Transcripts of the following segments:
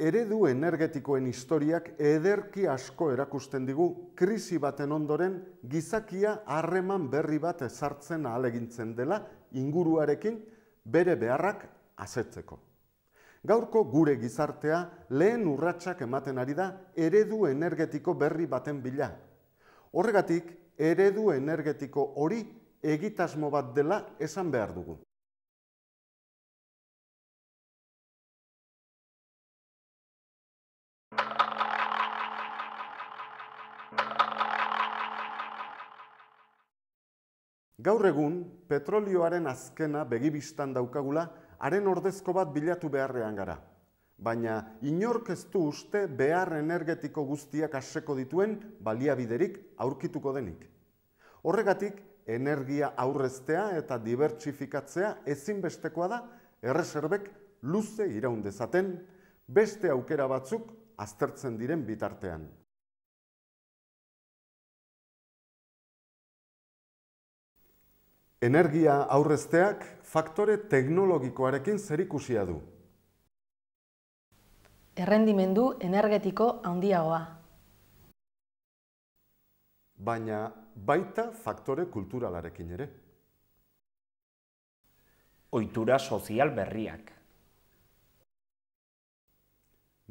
eredu energetikoen historiak ederki asko erakusten digu krisi baten ondoren gizakia harreman berri bat ezartzen ahalegintzen dela inguruarekin bere beharrak azetzeko. Gaurko gure gizartea lehen urratsak ematen ari da eredu energetiko berri baten bila. Horregatik, eredu energetiko hori egitasmo bat dela esan behar dugu. Gaur egun, petrolioaren azkena begibistan daukagula, haren ordezko bat bilatu beharrean gara. Baina, inork uste behar energetiko guztiak aseko dituen baliabiderik aurkituko denik. Horregatik, energia aurreztea eta dibertsifikatzea ezinbestekoa da, erreserbek luze iraun dezaten, beste aukera batzuk aztertzen diren bitartean. energia aurrezteak faktore teknologikoarekin zerikusia du. Errendimendu energetiko handiagoa. Baina baita faktore kulturalarekin ere. Oitura sozial berriak.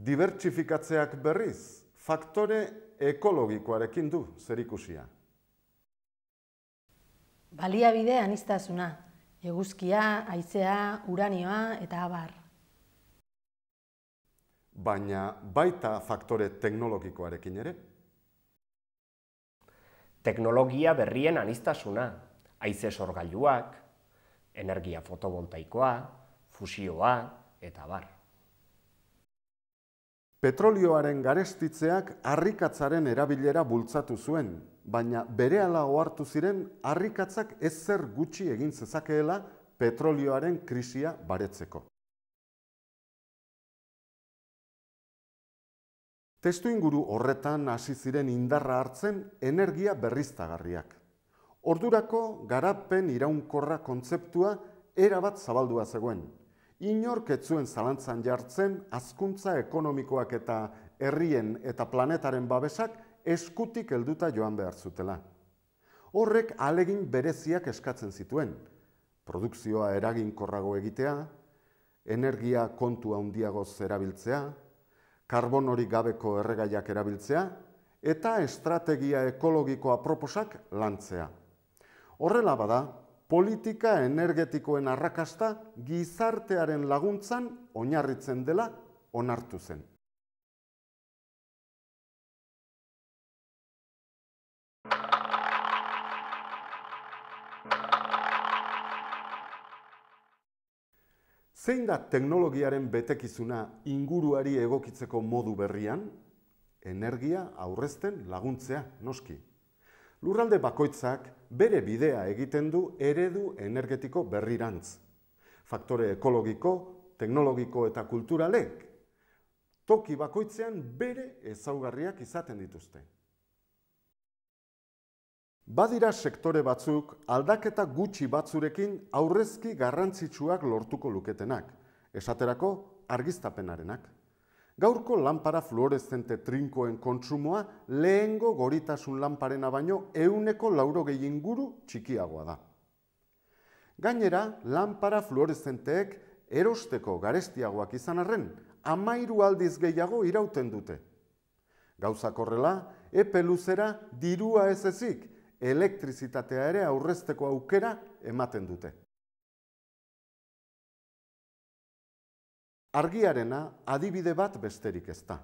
Dibertsifikatzeak berriz, faktore ekologikoarekin du zerikusia. Baliabide anistazuna, eguzkia, aizea, uranioa eta abar. Baina baita faktore teknologikoarekin ere? Teknologia berrien anistasuna, aize sorgailuak, energia fotobontaikoa, fusioa eta abar. Petrolioaren garestitzeak harrikatzaren erabilera bultzatu zuen baina berehala ohartu ziren harrikatzak ezer gutxi egin zezakeela petrolioaren krisia baretzeko. Testu inguru horretan hasi ziren indarra hartzen energia berriztagarriak. Ordurako garapen iraunkorra kontzeptua erabat zabaldua zegoen. Inork ez zalantzan jartzen azkuntza ekonomikoak eta herrien eta planetaren babesak eskutik helduta joan behar zutela. Horrek alegin bereziak eskatzen zituen. Produkzioa eraginkorrago egitea, energia kontua handiago erabiltzea, karbon hori gabeko erregaiak erabiltzea, eta estrategia ekologikoa proposak lantzea. Horrela bada, politika energetikoen arrakasta gizartearen laguntzan oinarritzen dela onartu zen. Zein da teknologiaren betekizuna inguruari egokitzeko modu berrian? Energia aurrezten laguntzea, noski. Lurralde bakoitzak bere bidea egiten du eredu energetiko berrirantz. Faktore ekologiko, teknologiko eta kulturalek. Toki bakoitzean bere ezaugarriak izaten dituzte. Badira sektore batzuk aldaketa gutxi batzurekin aurrezki garrantzitsuak lortuko luketenak, esaterako argiztapenarenak. Gaurko lanpara fluorezente trinkoen kontsumoa lehengo goritasun lanparena baino euneko lauro gehien guru txikiagoa da. Gainera, lanpara fluorezenteek erosteko garestiagoak izan arren, amairu aldiz gehiago irauten dute. Gauza korrela, epe luzera dirua ez ezik, elektrizitatea ere aurrezteko aukera ematen dute. Argiarena adibide bat besterik ez da.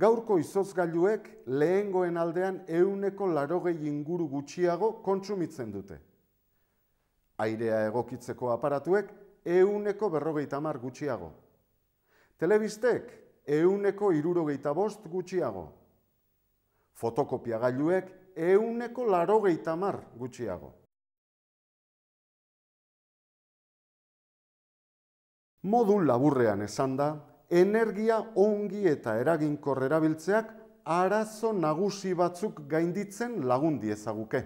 Gaurko izozgailuek lehengoen aldean euneko larogei inguru gutxiago kontsumitzen dute. Airea egokitzeko aparatuek euneko berrogei tamar gutxiago. Telebistek euneko irurogei tabost gutxiago. Fotokopiagailuek euneko laro gehitamar gutxiago. Modul laburrean esan da, energia ongi eta eraginkor erabiltzeak arazo nagusi batzuk gainditzen lagundi ezaguke.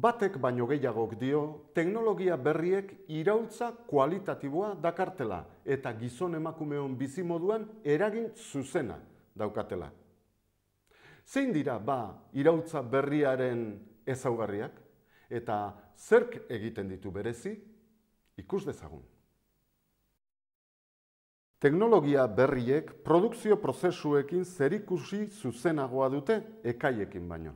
batek baino gehiagok dio teknologia berriek irautza kualitatiboa dakartela eta gizon emakumeon bizimoduan eragin zuzena daukatela. Zein dira ba irautza berriaren ezaugarriak eta zerk egiten ditu berezi ikus dezagun. Teknologia berriek produkzio prozesuekin zerikusi zuzenagoa dute ekaiekin baino.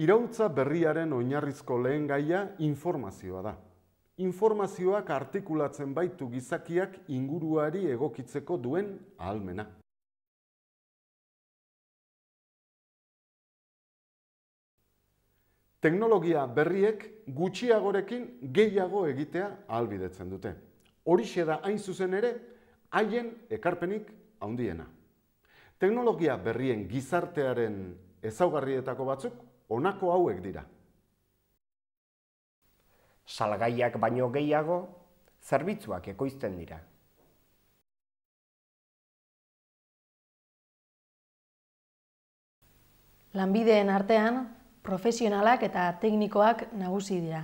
Irautza berriaren oinarrizko lehen gaia informazioa da. Informazioak artikulatzen baitu gizakiak inguruari egokitzeko duen ahalmena. Teknologia berriek gutxiagorekin gehiago egitea ahalbidetzen dute. Horixe da hain zuzen ere haien ekarpenik handiena. Teknologia berrien gizartearen ezaugarrietako batzuk onako hauek dira. Salgaiak baino gehiago, zerbitzuak ekoizten dira. Lanbideen artean, profesionalak eta teknikoak nagusi dira.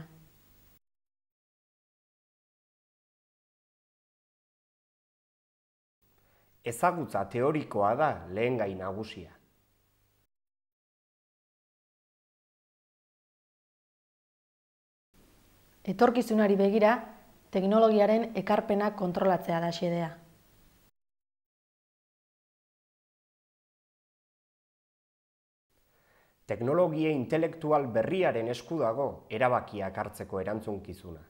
Ezagutza teorikoa da lehen gai nagusia. Etorkizunari begira, teknologiaren ekarpena kontrolatzea da xedea. Teknologia intelektual berriaren esku dago erabakiak hartzeko erantzunkizuna.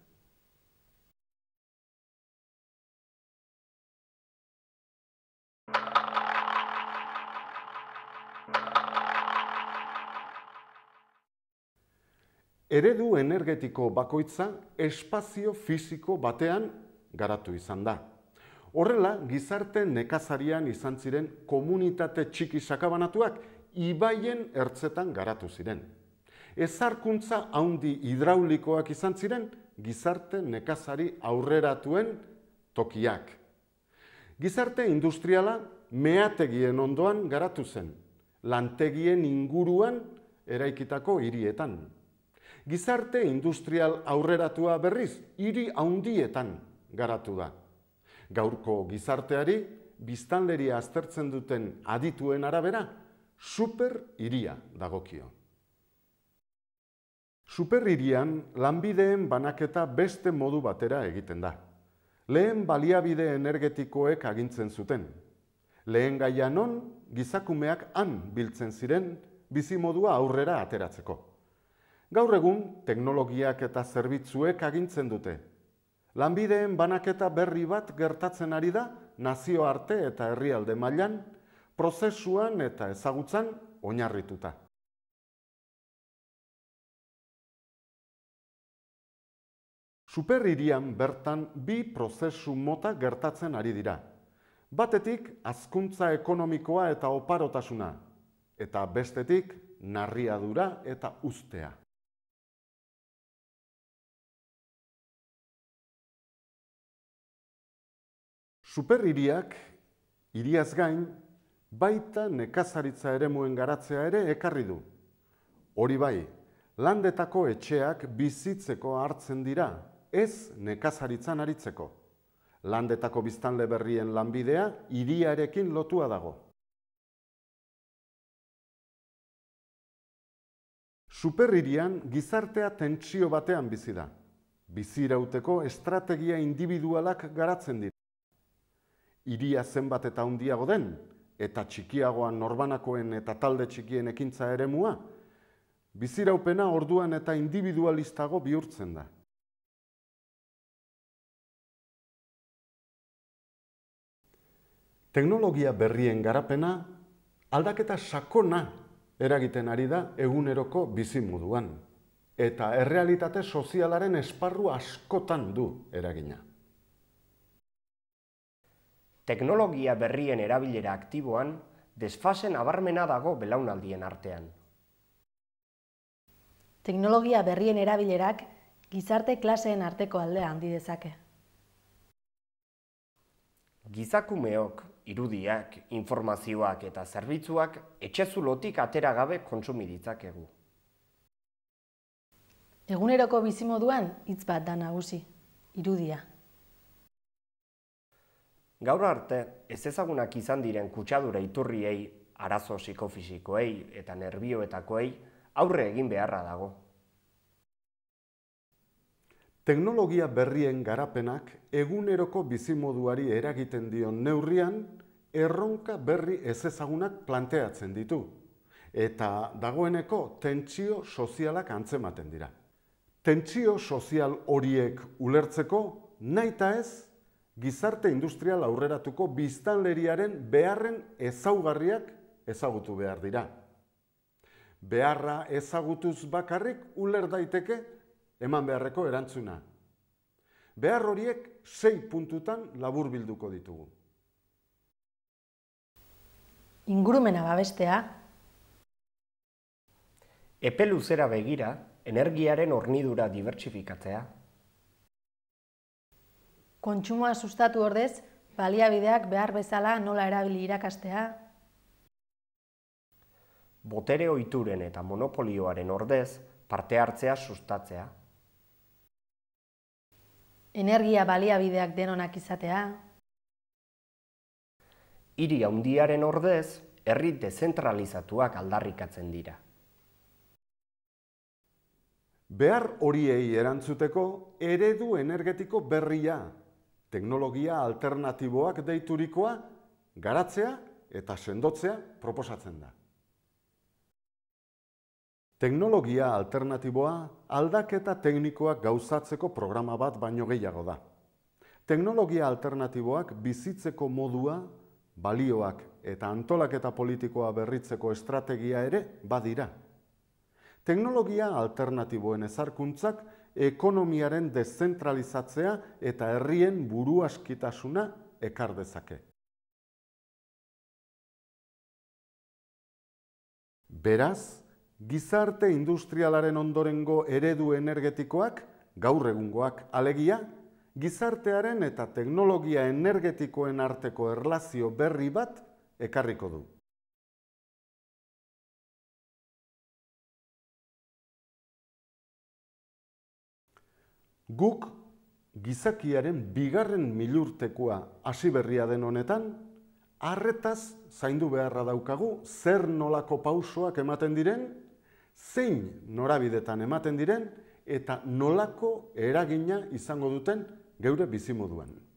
eredu energetiko bakoitza espazio fisiko batean garatu izan da. Horrela, gizarte nekazarian izan ziren komunitate txiki sakabanatuak ibaien ertzetan garatu ziren. Ezarkuntza haundi hidraulikoak izan ziren gizarte nekazari aurreratuen tokiak. Gizarte industriala meategien ondoan garatu zen, lantegien inguruan eraikitako hirietan gizarte industrial aurreratua berriz, hiri haundietan garatu da. Gaurko gizarteari, biztanleria aztertzen duten adituen arabera, super hiria dagokio. Super irian, lanbideen banaketa beste modu batera egiten da. Lehen baliabide energetikoek agintzen zuten. Lehen gaianon, gizakumeak han biltzen ziren, bizi modua aurrera ateratzeko. Gaur egun, teknologiak eta zerbitzuek agintzen dute. Lanbideen banaketa berri bat gertatzen ari da nazioarte eta herrialde mailan, prozesuan eta ezagutzan oinarrituta. Superirian bertan bi prozesu mota gertatzen ari dira. Batetik azkuntza ekonomikoa eta oparotasuna eta bestetik narriadura eta ustea. Supeririak, iriaz gain, baita nekazaritza eremuen garatzea ere ekarri du. Hori bai, landetako etxeak bizitzeko hartzen dira, ez nekazaritzan aritzeko. Landetako biztanle berrien lanbidea hiriarekin lotua dago. Superirian gizartea tentsio batean bizi da. Bizirauteko estrategia individualak garatzen dira iria zenbat eta hundiago den, eta txikiagoan norbanakoen eta talde txikien ekintza ere mua, biziraupena orduan eta individualistago bihurtzen da. Teknologia berrien garapena aldaketa sakona eragiten ari da eguneroko bizimuduan eta errealitate sozialaren esparru askotan du eragina teknologia berrien erabilera aktiboan desfasen abarmena dago belaunaldien artean. Teknologia berrien erabilerak gizarte klaseen arteko alde handi dezake. Gizakumeok irudiak, informazioak eta zerbitzuak etxezulotik atera gabe kontsumi ditzakegu. Eguneroko bizimoduan hitz bat da nagusi, irudia. Gaur arte, ez ezagunak izan diren kutsadura iturriei, arazo psikofisikoei eta nervioetakoei aurre egin beharra dago. Teknologia berrien garapenak eguneroko bizimoduari eragiten dion neurrian erronka berri ez ezagunak planteatzen ditu eta dagoeneko tentsio sozialak antzematen dira. Tentsio sozial horiek ulertzeko nahita ez gizarte industrial aurreratuko biztanleriaren beharren ezaugarriak ezagutu behar dira. Beharra ezagutuz bakarrik uler daiteke eman beharreko erantzuna. Behar horiek sei puntutan labur bilduko ditugu. Ingurumena babestea. Epe luzera begira, energiaren hornidura dibertsifikatzea kontsumoa sustatu ordez, baliabideak behar bezala nola erabili irakastea? Botere ohituren eta monopolioaren ordez, parte hartzea sustatzea. Energia baliabideak denonak izatea. Hiri handiaren ordez, herri dezentralizatuak aldarrikatzen dira. Behar horiei erantzuteko eredu energetiko berria teknologia alternatiboak deiturikoa garatzea eta sendotzea proposatzen da. Teknologia alternatiboa aldaketa teknikoak gauzatzeko programa bat baino gehiago da. Teknologia alternatiboak bizitzeko modua, balioak eta antolaketa politikoa berritzeko estrategia ere badira. Teknologia alternatiboen ezarkuntzak ekonomiaren dezentralizatzea eta herrien buru askitasuna ekar dezake. Beraz, gizarte industrialaren ondorengo eredu energetikoak, gaur egungoak alegia, gizartearen eta teknologia energetikoen arteko erlazio berri bat ekarriko du. Guk gizakiaren bigarren milurtekoa hasi berria den honetan, harretaz zaindu beharra daukagu zer nolako pausoak ematen diren, zein norabidetan ematen diren eta nolako eragina izango duten geure bizimoduan.